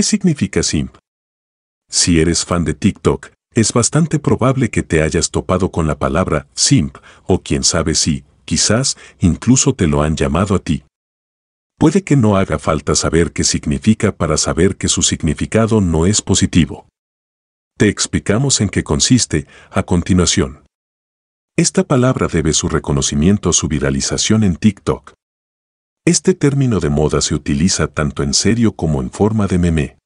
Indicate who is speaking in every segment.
Speaker 1: ¿Qué significa simp? Si eres fan de TikTok, es bastante probable que te hayas topado con la palabra simp, o quién sabe si, quizás, incluso te lo han llamado a ti. Puede que no haga falta saber qué significa para saber que su significado no es positivo. Te explicamos en qué consiste a continuación. Esta palabra debe su reconocimiento a su viralización en TikTok. Este término de moda se utiliza tanto en serio como en forma de meme.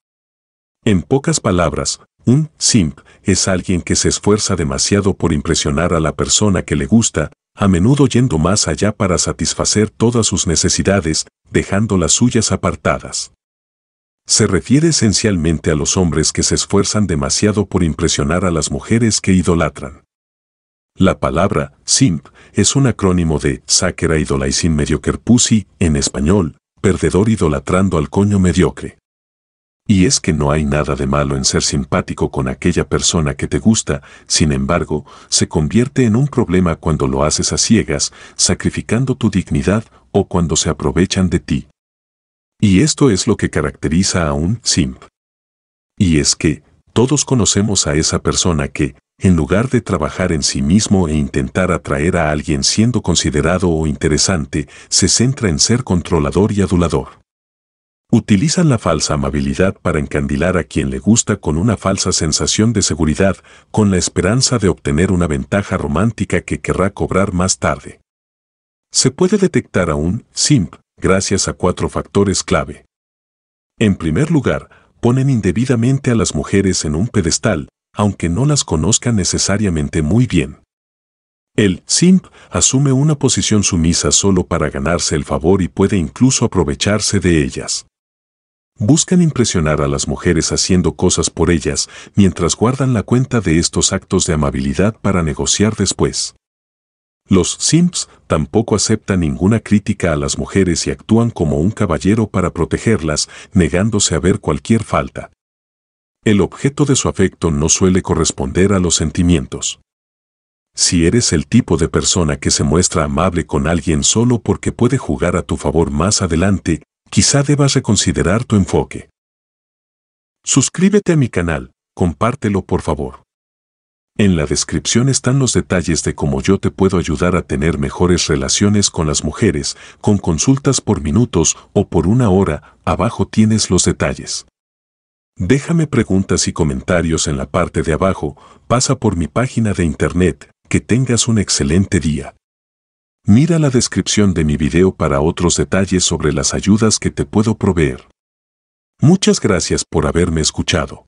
Speaker 1: En pocas palabras, un simp es alguien que se esfuerza demasiado por impresionar a la persona que le gusta, a menudo yendo más allá para satisfacer todas sus necesidades, dejando las suyas apartadas. Se refiere esencialmente a los hombres que se esfuerzan demasiado por impresionar a las mujeres que idolatran. La palabra simp es un acrónimo de sáquera idolaicin MEDIOCRE pussy, en español, perdedor idolatrando al coño mediocre. Y es que no hay nada de malo en ser simpático con aquella persona que te gusta, sin embargo, se convierte en un problema cuando lo haces a ciegas, sacrificando tu dignidad o cuando se aprovechan de ti. Y esto es lo que caracteriza a un simp. Y es que, todos conocemos a esa persona que, en lugar de trabajar en sí mismo e intentar atraer a alguien siendo considerado o interesante, se centra en ser controlador y adulador. Utilizan la falsa amabilidad para encandilar a quien le gusta con una falsa sensación de seguridad, con la esperanza de obtener una ventaja romántica que querrá cobrar más tarde. Se puede detectar aún, un simp gracias a cuatro factores clave. En primer lugar, ponen indebidamente a las mujeres en un pedestal, aunque no las conozca necesariamente muy bien. El simp asume una posición sumisa solo para ganarse el favor y puede incluso aprovecharse de ellas. Buscan impresionar a las mujeres haciendo cosas por ellas mientras guardan la cuenta de estos actos de amabilidad para negociar después. Los simps tampoco aceptan ninguna crítica a las mujeres y actúan como un caballero para protegerlas, negándose a ver cualquier falta. El objeto de su afecto no suele corresponder a los sentimientos. Si eres el tipo de persona que se muestra amable con alguien solo porque puede jugar a tu favor más adelante, quizá debas reconsiderar tu enfoque. Suscríbete a mi canal, compártelo por favor. En la descripción están los detalles de cómo yo te puedo ayudar a tener mejores relaciones con las mujeres, con consultas por minutos o por una hora, abajo tienes los detalles. Déjame preguntas y comentarios en la parte de abajo, pasa por mi página de internet, que tengas un excelente día. Mira la descripción de mi video para otros detalles sobre las ayudas que te puedo proveer. Muchas gracias por haberme escuchado.